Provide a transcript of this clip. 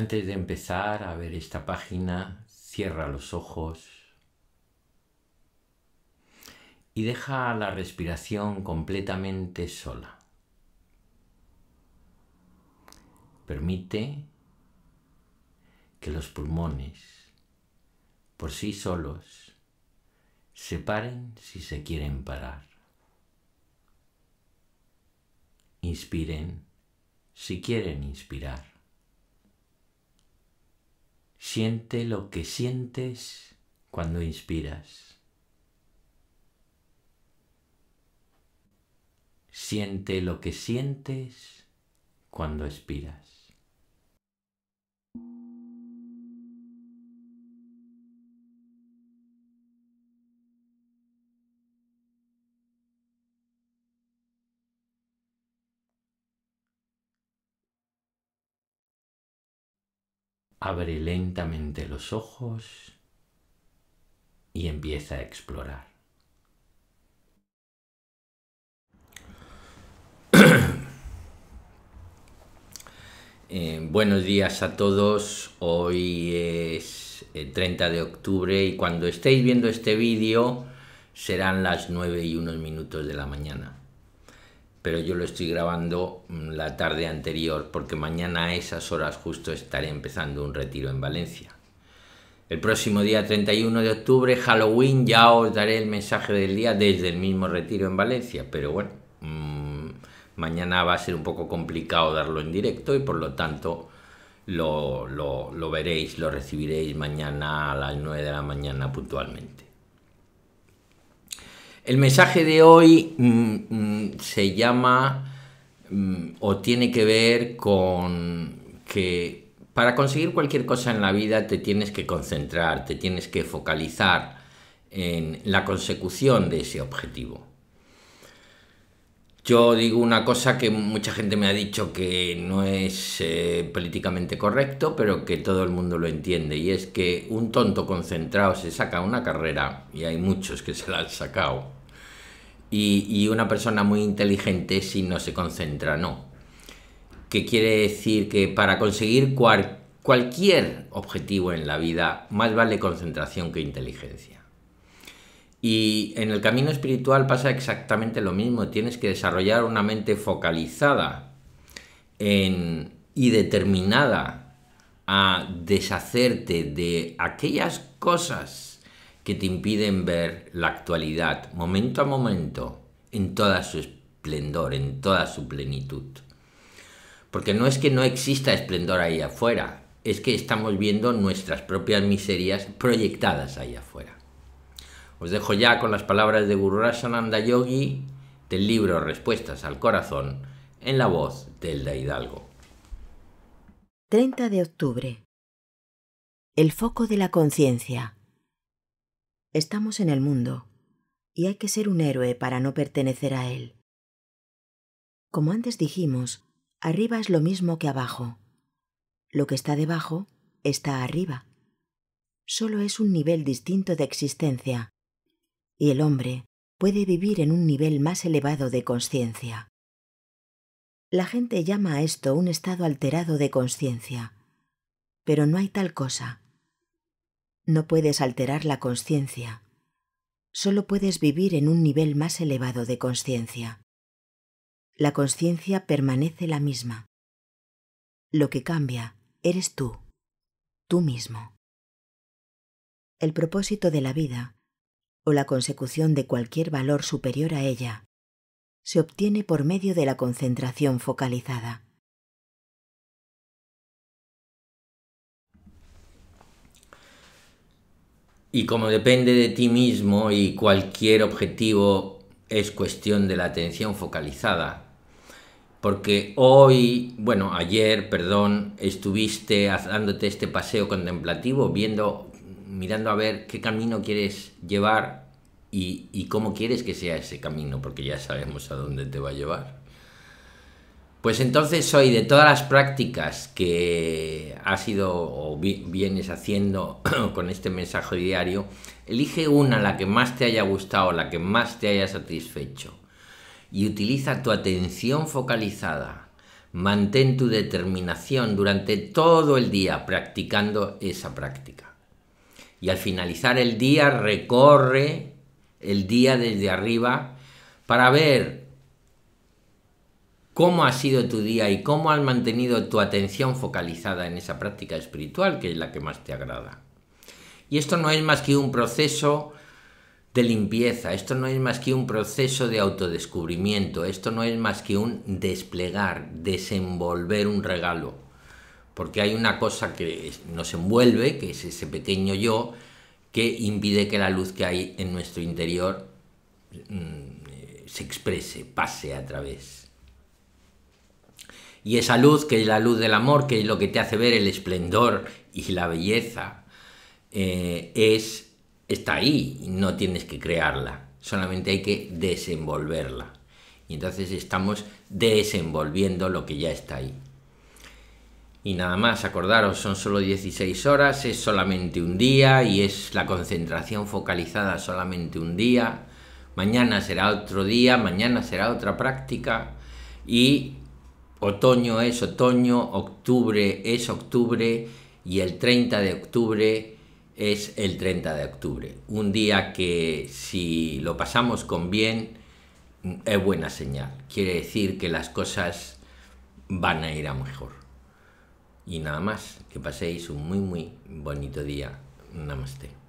Antes de empezar a ver esta página, cierra los ojos y deja la respiración completamente sola. Permite que los pulmones por sí solos se paren si se quieren parar. Inspiren si quieren inspirar. Siente lo que sientes cuando inspiras. Siente lo que sientes cuando expiras. abre lentamente los ojos y empieza a explorar. Eh, buenos días a todos, hoy es el eh, 30 de octubre y cuando estéis viendo este vídeo serán las 9 y unos minutos de la mañana pero yo lo estoy grabando mm, la tarde anterior porque mañana a esas horas justo estaré empezando un retiro en Valencia. El próximo día 31 de octubre, Halloween, ya os daré el mensaje del día desde el mismo retiro en Valencia, pero bueno, mm, mañana va a ser un poco complicado darlo en directo y por lo tanto lo, lo veréis, lo recibiréis mañana a las 9 de la mañana puntualmente. El mensaje de hoy mm, mm, se llama mm, o tiene que ver con que para conseguir cualquier cosa en la vida te tienes que concentrar, te tienes que focalizar en la consecución de ese objetivo. Yo digo una cosa que mucha gente me ha dicho que no es eh, políticamente correcto, pero que todo el mundo lo entiende, y es que un tonto concentrado se saca una carrera, y hay muchos que se la han sacado y, una persona muy inteligente si no se concentra, no. Que quiere decir que para conseguir cualquier objetivo en la vida, más vale concentración que inteligencia. Y en el camino espiritual pasa exactamente lo mismo, tienes que desarrollar una mente focalizada y determinada a deshacerte de aquellas cosas que te impiden ver la actualidad momento a momento en toda su esplendor, en toda su plenitud. Porque no es que no exista esplendor ahí afuera, es que estamos viendo nuestras propias miserias proyectadas ahí afuera. Os dejo ya con las palabras de Guru Rasananda Yogi del libro Respuestas al Corazón en la voz de Elda Hidalgo. 30 de octubre. El foco de la conciencia. Estamos en el mundo, y hay que ser un héroe para no pertenecer a él. Como antes dijimos, arriba es lo mismo que abajo. Lo que está debajo está arriba. Solo es un nivel distinto de existencia, y el hombre puede vivir en un nivel más elevado de conciencia. La gente llama a esto un estado alterado de conciencia, pero no hay tal cosa. No puedes alterar la conciencia, solo puedes vivir en un nivel más elevado de conciencia. La conciencia permanece la misma. Lo que cambia eres tú, tú mismo. El propósito de la vida, o la consecución de cualquier valor superior a ella, se obtiene por medio de la concentración focalizada. Y como depende de ti mismo y cualquier objetivo es cuestión de la atención focalizada, porque hoy, bueno, ayer, perdón, estuviste dándote este paseo contemplativo, viendo, mirando a ver qué camino quieres llevar y cómo quieres que sea ese camino, porque ya sabemos a dónde te va a llevar. Pues entonces soy de todas las prácticas que has ido o vienes haciendo con este mensaje diario, elige una, la que más te haya gustado, la que más te haya satisfecho y utiliza tu atención focalizada. Mantén tu determinación durante todo el día practicando esa práctica. Y al finalizar el día recorre el día desde arriba para ver cómo ha sido tu día y cómo has mantenido tu atención focalizada en esa práctica espiritual que es la que más te agrada. Y esto no es más que un proceso de limpieza, esto no es más que un proceso de autodescubrimiento, esto no es más que un desplegar, desenvolver un regalo. Porque hay una cosa que nos envuelve, que es ese pequeño yo, que impide que la luz que hay en nuestro interior mm, eh, se exprese, pase a través y esa luz, que es la luz del amor, que es lo que te hace ver el esplendor y la belleza, eh, es, está ahí, no tienes que crearla, solamente hay que desenvolverla. Y entonces estamos desenvolviendo lo que ya está ahí. Y nada más, acordaros, son solo 16 horas, es solamente un día y es la concentración focalizada solamente un día. Mañana será otro día, mañana será otra práctica y Otoño es otoño, octubre es octubre y el 30 de octubre es el 30 de octubre. Un día que si lo pasamos con bien es buena señal. Quiere decir que las cosas van a ir a mejor. Y nada más, que paséis un muy muy bonito día. Namaste.